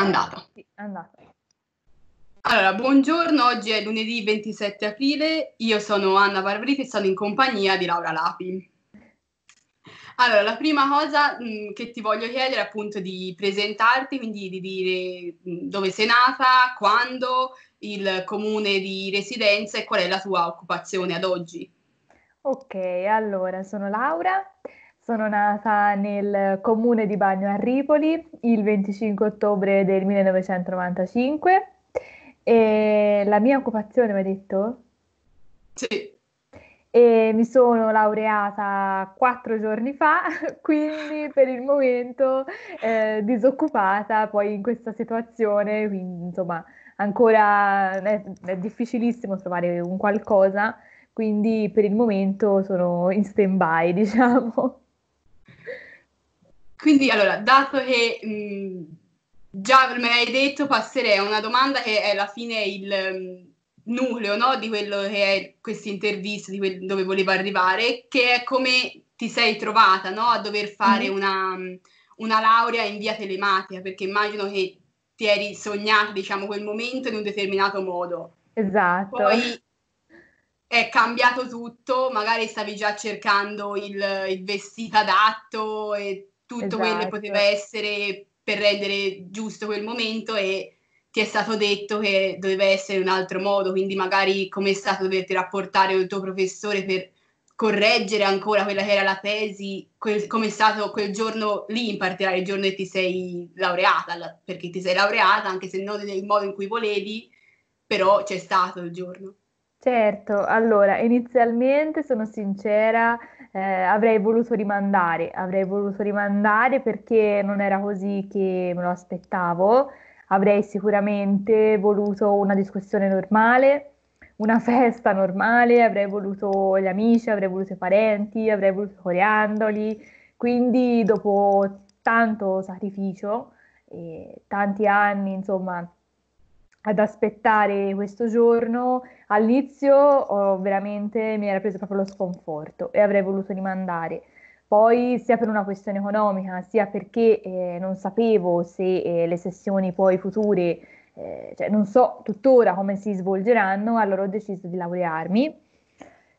Andata. Sì, andata. Allora, buongiorno, oggi è lunedì 27 aprile, io sono Anna Barbriti e sono in compagnia di Laura Lapi. Allora, la prima cosa mh, mm, che ti voglio chiedere è appunto di presentarti, quindi di dire mm, dove sei nata, quando, il comune di residenza e qual è la tua occupazione ad oggi. Ok, allora sono Laura, sono nata nel comune di Bagno a Ripoli il 25 ottobre del 1995 e la mia occupazione, mi hai detto? Sì. E mi sono laureata quattro giorni fa, quindi per il momento eh, disoccupata, poi in questa situazione, quindi, insomma, ancora è, eh, è difficilissimo trovare un qualcosa, quindi per il momento sono in stand-by, diciamo. Quindi, allora, dato che mh, già me l'hai detto, passerei a una domanda che è alla fine il mh, nucleo no? di quello che è questa intervista, di quel, dove volevo arrivare, che è come ti sei trovata no? a dover fare mm-hmm. una, una laurea in via telematica, perché immagino che ti eri sognata, diciamo, quel momento in un determinato modo. Esatto. Poi è cambiato tutto, magari stavi già cercando il, il vestito adatto e tutto esatto. quello che poteva esatto. essere per rendere giusto quel momento e ti è stato detto che doveva essere un altro modo, quindi magari come è stato doverti rapportare con il tuo professore per correggere ancora quella che era la tesi, come è stato quel giorno lì, in particolare il giorno che ti sei laureata, perché ti sei laureata anche se non nel modo in cui volevi, però c'è stato il giorno. Certo, allora inizialmente sono sincera, eh, avrei voluto rimandare, avrei voluto rimandare perché non era così che me lo aspettavo. Avrei sicuramente voluto una discussione normale, una festa normale, avrei voluto gli amici, avrei voluto i parenti, avrei voluto coriandoli. Quindi dopo tanto sacrificio e tanti anni, insomma, ad aspettare questo giorno. All'inizio oh, veramente mi era preso proprio lo sconforto e avrei voluto rimandare. Poi sia per una questione economica, sia perché eh, non sapevo se eh, le sessioni poi future, eh, cioè non so tuttora come si svolgeranno, allora ho deciso di laurearmi.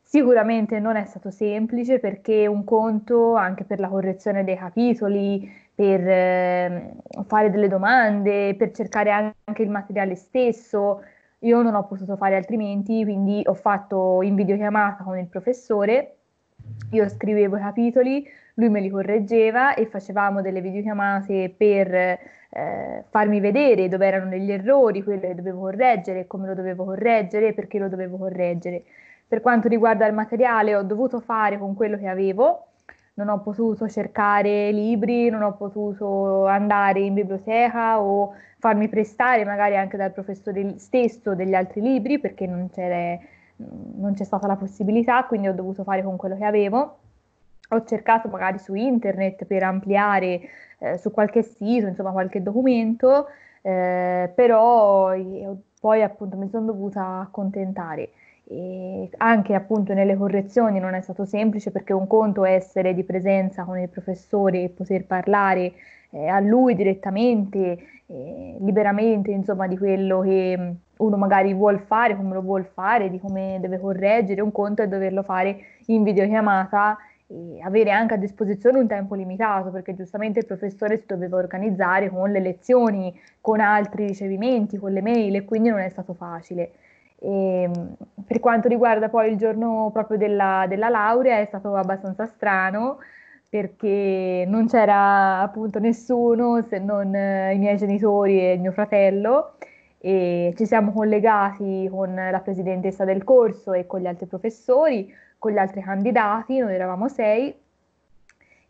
Sicuramente non è stato semplice perché un conto anche per la correzione dei capitoli, per eh, fare delle domande, per cercare anche il materiale stesso. Io non ho potuto fare altrimenti, quindi ho fatto in videochiamata con il professore, io scrivevo i capitoli, lui me li correggeva e facevamo delle videochiamate per eh, farmi vedere dove erano degli errori, quello che dovevo correggere, come lo dovevo correggere, perché lo dovevo correggere. Per quanto riguarda il materiale, ho dovuto fare con quello che avevo, non ho potuto cercare libri, non ho potuto andare in biblioteca o farmi prestare magari anche dal professore stesso degli altri libri perché non, non c'è stata la possibilità, quindi ho dovuto fare con quello che avevo. Ho cercato magari su internet per ampliare eh, su qualche sito, insomma qualche documento, eh, però eh, poi appunto mi sono dovuta accontentare. E anche appunto nelle correzioni non è stato semplice perché un conto è essere di presenza con il professore e poter parlare eh, a lui direttamente, eh, liberamente, insomma, di quello che mm, uno magari vuol fare, come lo vuol fare, di come deve correggere, un conto è doverlo fare in videochiamata e avere anche a disposizione un tempo limitato, perché giustamente il professore si doveva organizzare con le lezioni, con altri ricevimenti, con le mail e quindi non è stato facile. E, ehm, per quanto riguarda poi il giorno proprio della, della, laurea è stato abbastanza strano perché non c'era appunto nessuno se non eh, i miei genitori e mio fratello e ci siamo collegati con la presidentessa del corso e con gli altri professori, con gli altri candidati, noi eravamo sei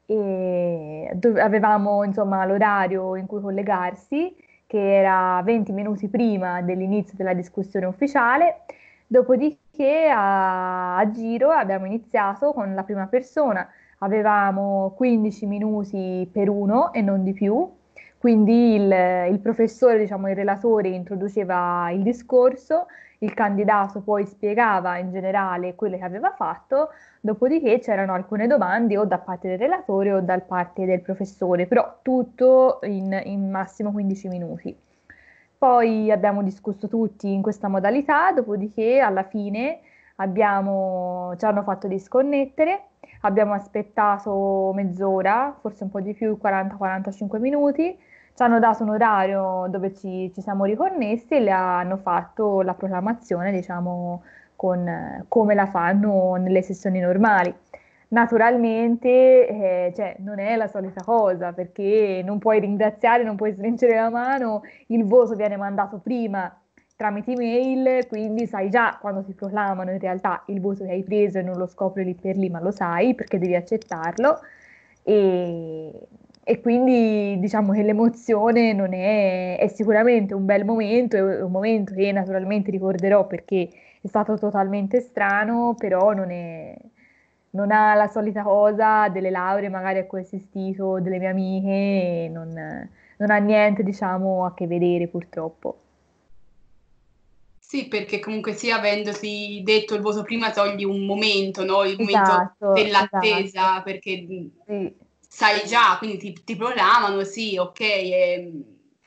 e avevamo insomma l'orario in cui collegarsi che era 20 minuti prima dell'inizio della discussione ufficiale, dopodiché a, a giro abbiamo iniziato con la prima persona, avevamo 15 minuti per uno e non di più, quindi il, il professore, diciamo il relatore, introduceva il discorso, il candidato poi spiegava in generale quello che aveva fatto, dopodiché c'erano alcune domande o da parte del relatore o da parte del professore, però tutto in, in massimo 15 minuti. Poi abbiamo discusso tutti in questa modalità, dopodiché alla fine abbiamo, ci hanno fatto disconnettere, abbiamo aspettato mezz'ora, forse un po' di più, 40-45 minuti, ci hanno dato un orario dove ci, ci siamo riconnessi e le hanno fatto la proclamazione, diciamo, con, come la fanno nelle sessioni normali. Naturalmente eh, cioè, non è la solita cosa perché non puoi ringraziare, non puoi stringere la mano, il voto viene mandato prima tramite email, quindi sai già quando si proclamano in realtà il voto che hai preso e non lo scopri lì per lì, ma lo sai perché devi accettarlo. E, e quindi diciamo che l'emozione non è, è sicuramente un bel momento, è un momento che naturalmente ricorderò perché è stato totalmente strano, però non è, non ha la solita cosa delle lauree magari a cui ho assistito, delle mie amiche, non, non ha niente diciamo a che vedere purtroppo. Sì, perché comunque sì, avendosi detto il voto prima togli un momento, no? il esatto, dell'attesa, esatto. perché sì. sai già, quindi ti, ti proclamano, sì, ok, è,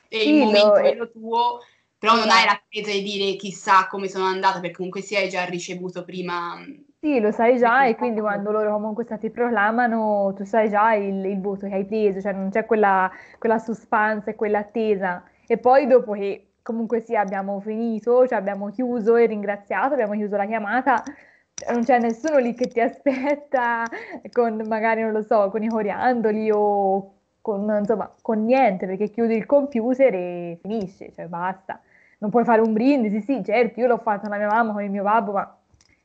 è sì, il momento è... tuo, però non hai esatto. l'attesa di dire chissà come sono andata, perché comunque sì, hai già ricevuto prima sì, lo sai già e quindi quando loro comunque ti proclamano tu sai già il, il, voto che hai preso, cioè non c'è quella, quella suspense e quell'attesa. E poi dopo che comunque sì, abbiamo finito, cioè abbiamo chiuso e ringraziato, abbiamo chiuso la chiamata. Cioè, non c'è nessuno lì che ti aspetta con magari, non lo so, con i coriandoli o con, insomma, con niente, perché chiudi il computer e finisce, cioè basta. Non puoi fare un brindisi, sì, certo, io l'ho fatto con mia mamma, con il mio babbo, ma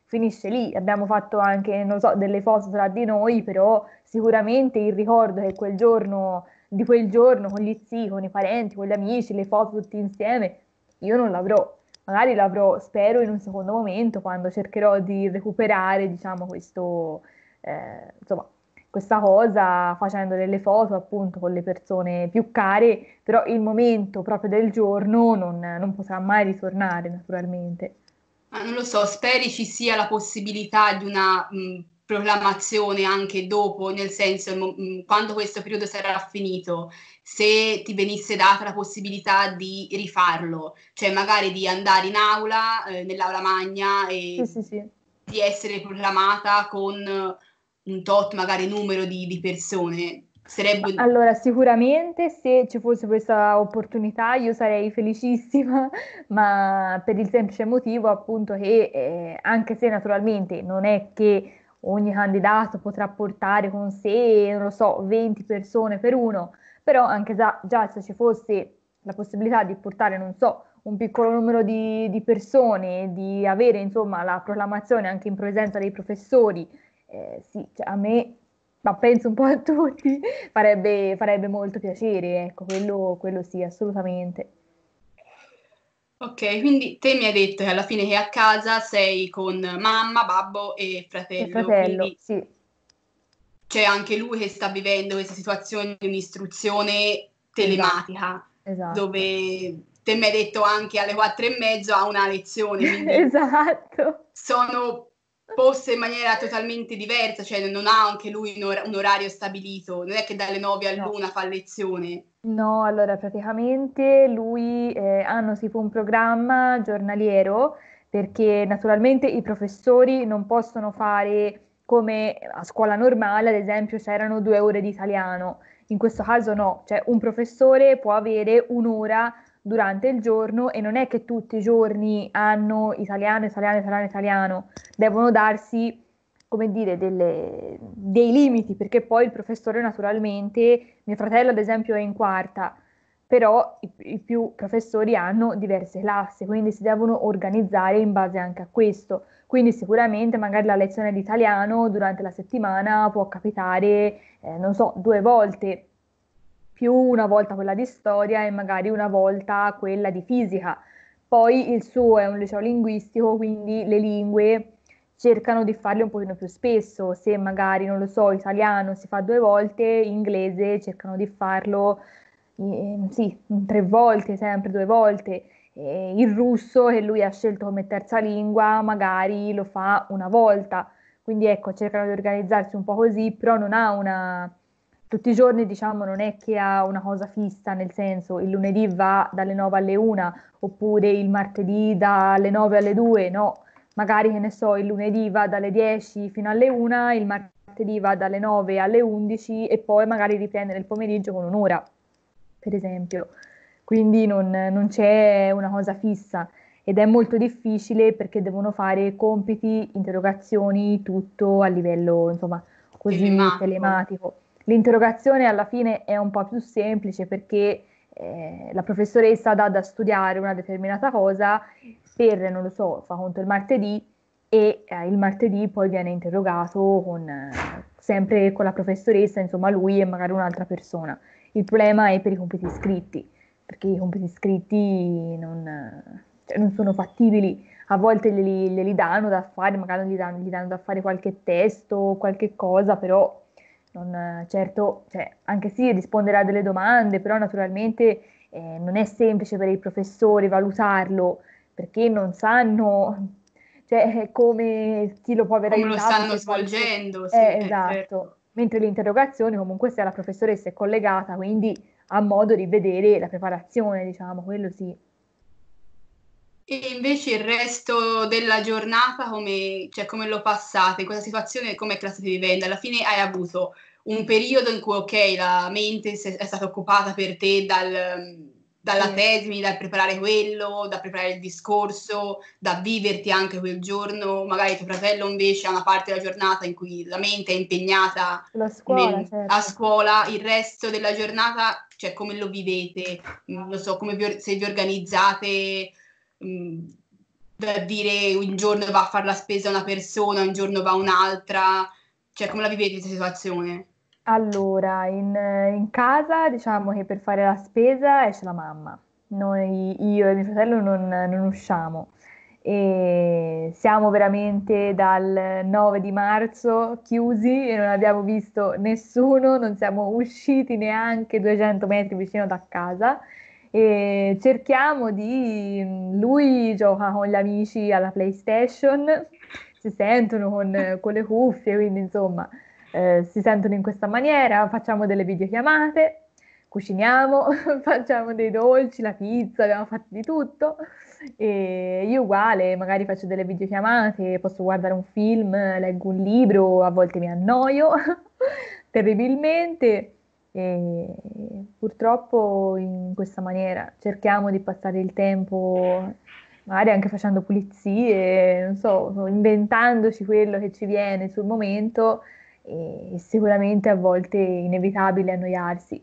finisce lì. Abbiamo fatto anche, non so, delle foto tra di noi, però sicuramente il ricordo che quel giorno di quel giorno con gli zii, con i parenti, con gli amici, le foto tutti insieme, io non l'avrò. Magari l'avrò, spero, in un secondo momento, quando cercherò di recuperare, diciamo, questo, eh, insomma, questa cosa facendo delle foto appunto con le persone più care, però il momento proprio del giorno non, non potrà mai ritornare naturalmente. Ah, non lo so, speri ci sia la possibilità di una mh, proclamazione anche dopo, nel senso mm, quando questo periodo sarà finito, se ti venisse data la possibilità di rifarlo, cioè magari di andare in aula, eh, nell'aula magna e sì, sì, sì. di essere proclamata con un tot magari numero di, di persone. Sarebbe... Allora, sicuramente se ci fosse questa opportunità io sarei felicissima, ma per il semplice motivo appunto che eh, anche se naturalmente non è che ogni candidato potrà portare con sé, non lo so, 20 persone per uno, però anche già, già se ci fosse la possibilità di portare, non so, un piccolo numero di, di persone, di avere insomma la proclamazione anche in presenza dei professori, eh, sì, cioè a me, ma penso un po' a tutti, farebbe, farebbe molto piacere, ecco, quello, quello sì, assolutamente. Ok, quindi te mi hai detto che alla fine che a casa sei con mamma, babbo e fratello. E fratello, sì. C'è anche lui che sta vivendo questa situazione di un'istruzione telematica, esatto, esatto. dove te mi hai detto anche alle quattro e mezzo ha una lezione. esatto. Sono posto in maniera totalmente diversa, cioè non ha anche lui un, or- un orario stabilito, non è che dalle 9 all'una no. fa lezione. No, allora praticamente lui eh, hanno ah, tipo un programma giornaliero perché naturalmente i professori non possono fare come a scuola normale, ad esempio c'erano due ore di italiano, in questo caso no, cioè un professore può avere un'ora durante il giorno e non è che tutti i giorni hanno italiano, italiano, italiano, italiano, devono darsi come dire, delle, dei limiti, perché poi il professore naturalmente, mio fratello ad esempio è in quarta, però i, i più professori hanno diverse classi, quindi si devono organizzare in base anche a questo. Quindi sicuramente magari la lezione di italiano durante la settimana può capitare, eh, non so, due volte, più una volta quella di storia e magari una volta quella di fisica. Poi il suo è un liceo linguistico, quindi le lingue cercano di farle un pochino più spesso, se magari, non lo so, italiano si fa due volte, inglese cercano di farlo eh, sì, tre volte, sempre due volte. E il russo che lui ha scelto come terza lingua magari lo fa una volta. Quindi ecco, cercano di organizzarsi un po' così, però non ha una, tutti i giorni diciamo non è che ha una cosa fissa, nel senso il lunedì va dalle 9 alle 1 oppure il martedì dalle 9 alle 2, no, magari che ne so, il lunedì va dalle 10 fino alle 1, il martedì va dalle 9 alle 11 e poi magari riprende nel pomeriggio con un'ora, per esempio. Quindi non, non c'è una cosa fissa ed è molto difficile perché devono fare compiti, interrogazioni, tutto a livello insomma così telematico. telematico. L'interrogazione alla fine è un po' più semplice perché eh, la professoressa dà da studiare una determinata cosa per, non lo so, fa conto il martedì e eh, il martedì poi viene interrogato con, eh, sempre con la professoressa, insomma lui e magari un'altra persona. Il problema è per i compiti scritti, perché i compiti scritti non, cioè, non sono fattibili, a volte glieli, danno da fare, magari gli danno, gli danno da fare qualche testo, o qualche cosa, però non, eh, certo, cioè, anche sì, risponderà a delle domande, però naturalmente eh, non è semplice per il professore valutarlo perché non sanno cioè, eh, come chi lo può aver come aiutato. Come lo stanno svolgendo. Eh, sì, eh, esatto. Certo. Mentre l'interrogazione comunque se la professoressa è collegata, quindi ha modo di vedere la preparazione, diciamo, quello sì. E invece il resto della giornata come, cioè, come lo passate? In questa situazione come la state vivendo? Alla fine hai avuto un periodo in cui ok, la mente è stata occupata per te dal, dalla sì. tesi, dal preparare quello, da preparare il discorso, da viverti anche quel giorno, magari tuo fratello invece ha una parte della giornata in cui la mente è impegnata scuola, nel, certo. a scuola, il resto della giornata, cioè come lo vivete, non so, vi, se vi organizzate da mm, dire un giorno va a fare la spesa una persona, un giorno va un'altra, cioè come la vivete questa situazione? Allora, in, in, casa diciamo che per fare la spesa esce la mamma, noi, io e mio fratello non, non usciamo e siamo veramente dal 9 di marzo chiusi e non abbiamo visto nessuno, non siamo usciti neanche 200 metri vicino da casa e cerchiamo di... lui gioca con gli amici alla PlayStation, si sentono con, con le cuffie, quindi insomma eh, si sentono in questa maniera, facciamo delle videochiamate, cuciniamo, facciamo dei dolci, la pizza, abbiamo fatto di tutto e io uguale, magari faccio delle videochiamate, posso guardare un film, leggo un libro, a volte mi annoio terribilmente e purtroppo in questa maniera cerchiamo di passare il tempo magari anche facendo pulizie, non so, inventandoci quello che ci viene sul momento e sicuramente a volte è inevitabile annoiarsi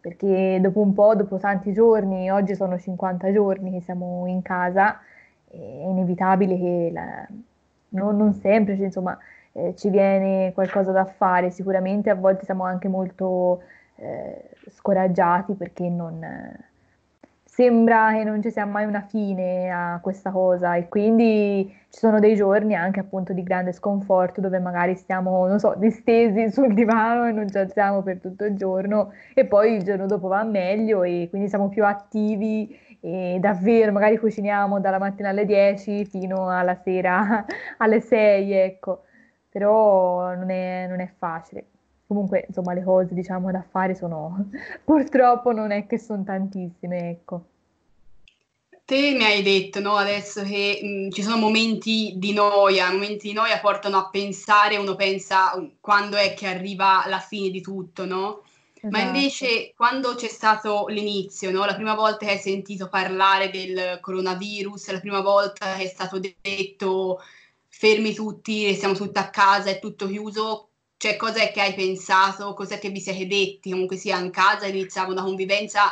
perché dopo un po', dopo tanti giorni, oggi sono 50 giorni che siamo in casa, è inevitabile che la, non, non sempre, insomma, eh, ci viene qualcosa da fare, sicuramente a volte siamo anche molto eh, scoraggiati perché non, eh, sembra che non ci sia mai una fine a questa cosa e quindi ci sono dei giorni anche appunto di grande sconforto dove magari stiamo, non so, distesi sul divano e non ci alziamo per tutto il giorno e poi il giorno dopo va meglio e quindi siamo più attivi e davvero magari cuciniamo dalla mattina alle 10 fino alla sera alle 6, ecco, però non è, non è facile comunque insomma le cose diciamo da fare sono purtroppo non è che sono tantissime ecco te mi hai detto no, adesso che mh, mm, ci sono momenti di noia, momenti di noia portano a pensare, uno pensa mm, quando è che arriva la fine di tutto, no? Esatto. Ma invece quando c'è stato l'inizio, no? la prima volta che hai sentito parlare del coronavirus, la prima volta che è stato detto fermi tutti, siamo tutti a casa, è tutto chiuso, cioè, cos'è che hai pensato, cos'è che vi siete detti, comunque sia in casa, iniziamo una convivenza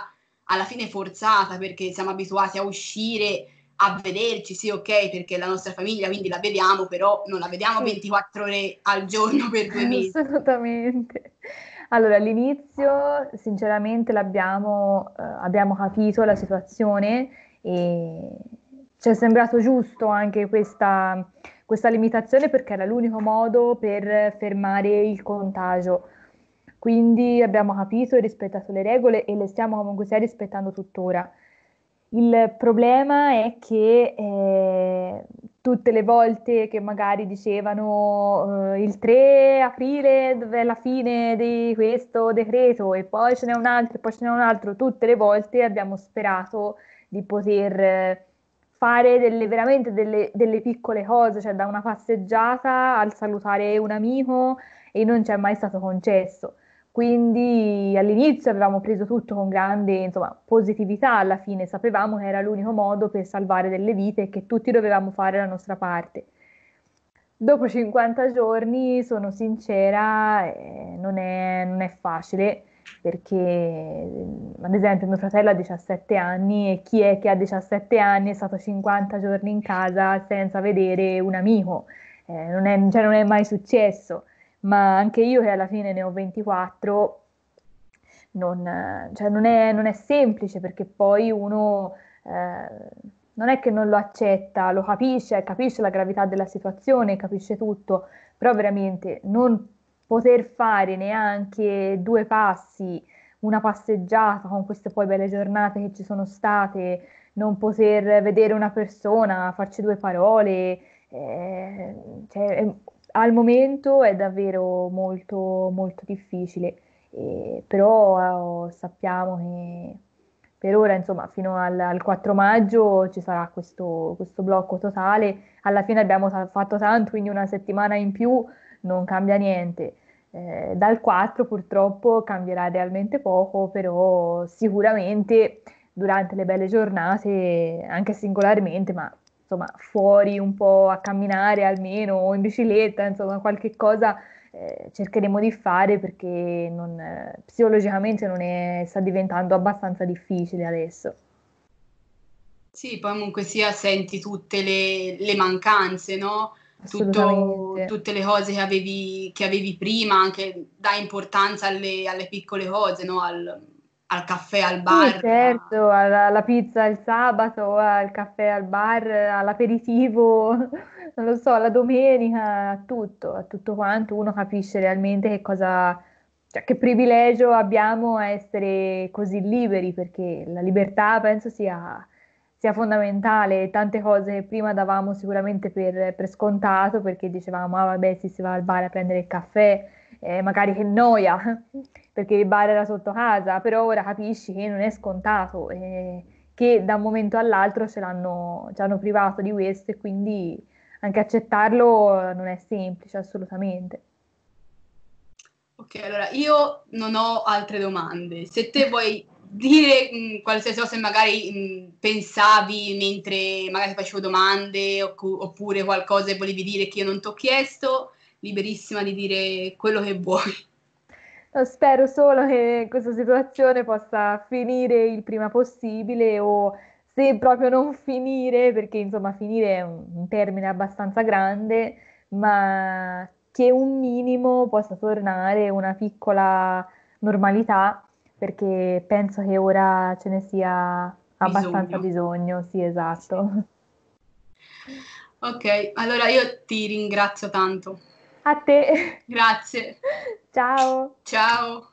alla fine forzata perché siamo abituati a uscire, a vederci, sì, ok, perché è la nostra famiglia, quindi la vediamo, però non la vediamo 24 ore al giorno per due mesi. Assolutamente. Allora, all'inizio, sinceramente, l'abbiamo, eh, abbiamo capito la situazione e ci è sembrato giusto anche questa questa limitazione perché era l'unico modo per fermare il contagio. Quindi abbiamo capito e rispettato le regole e le stiamo comunque sia rispettando tuttora. Il problema è che eh, tutte le volte che magari dicevano eh, il 3 aprile è la fine di questo decreto e poi ce n'è un altro e poi ce n'è un altro, tutte le volte abbiamo sperato di poter fare delle, veramente delle, delle, piccole cose, cioè da una passeggiata al salutare un amico e non ci è mai stato concesso. Quindi all'inizio avevamo preso tutto con grande insomma, positività, alla fine sapevamo che era l'unico modo per salvare delle vite e che tutti dovevamo fare la nostra parte. Dopo 50 giorni, sono sincera, eh, non, è, non è facile perché ad esempio mio fratello ha 17 anni e chi è che a 17 anni è stato 50 giorni in casa senza vedere un amico, eh, non, è, cioè non, è, mai successo, ma anche io che alla fine ne ho 24, non, cioè non, è, non è, semplice perché poi uno eh, non è che non lo accetta, lo capisce, capisce la gravità della situazione, capisce tutto, però veramente non poter fare neanche due passi, una passeggiata con queste poi belle giornate che ci sono state, non poter vedere una persona, farci due parole, eh, cioè, è, ehm, al momento è davvero molto, molto difficile, eh, però eh, sappiamo che per ora, insomma, fino al, al 4 maggio ci sarà questo, questo, blocco totale. Alla fine abbiamo t- fatto tanto, quindi una settimana in più non cambia niente. Eh, dal 4 purtroppo cambierà realmente poco, però sicuramente durante le belle giornate, anche singolarmente, ma insomma fuori un po' a camminare almeno o in bicicletta, insomma qualche cosa eh, cercheremo di fare perché non, eh, psicologicamente non è, sta diventando abbastanza difficile adesso. Sì, poi comunque sia senti tutte le, le mancanze, no? tutto, tutte le cose che avevi, che avevi, prima, anche dai importanza alle, alle piccole cose, no? al, al, caffè, al bar. Sì, certo, alla, alla, pizza il sabato, al caffè al bar, all'aperitivo, non lo so, alla domenica, a tutto, a tutto quanto. Uno capisce realmente che cosa... Cioè, che privilegio abbiamo a essere così liberi, perché la libertà penso sia sia fondamentale, tante cose che prima davamo sicuramente per, per scontato perché dicevamo ah vabbè sì, si va al bar a prendere il caffè, eh, magari che noia perché il bar era sotto casa, però ora capisci che non è scontato, eh, che da un momento all'altro ce l'hanno, ci hanno privato di questo e quindi anche accettarlo non è semplice assolutamente. Ok, allora io non ho altre domande. Se te vuoi dire mh, mm, qualsiasi cosa magari mh, mm, pensavi mentre magari facevo domande oppure qualcosa che volevi dire che io non ti ho chiesto, liberissima di dire quello che vuoi. No, spero solo che questa situazione possa finire il prima possibile o se proprio non finire, perché insomma finire è un termine abbastanza grande, ma che un minimo possa tornare una piccola normalità perché penso che ora ce ne sia abbastanza bisogno, bisogno sì, esatto. Ok, allora io ti ringrazio tanto. A te. Grazie. Ciao. Ciao.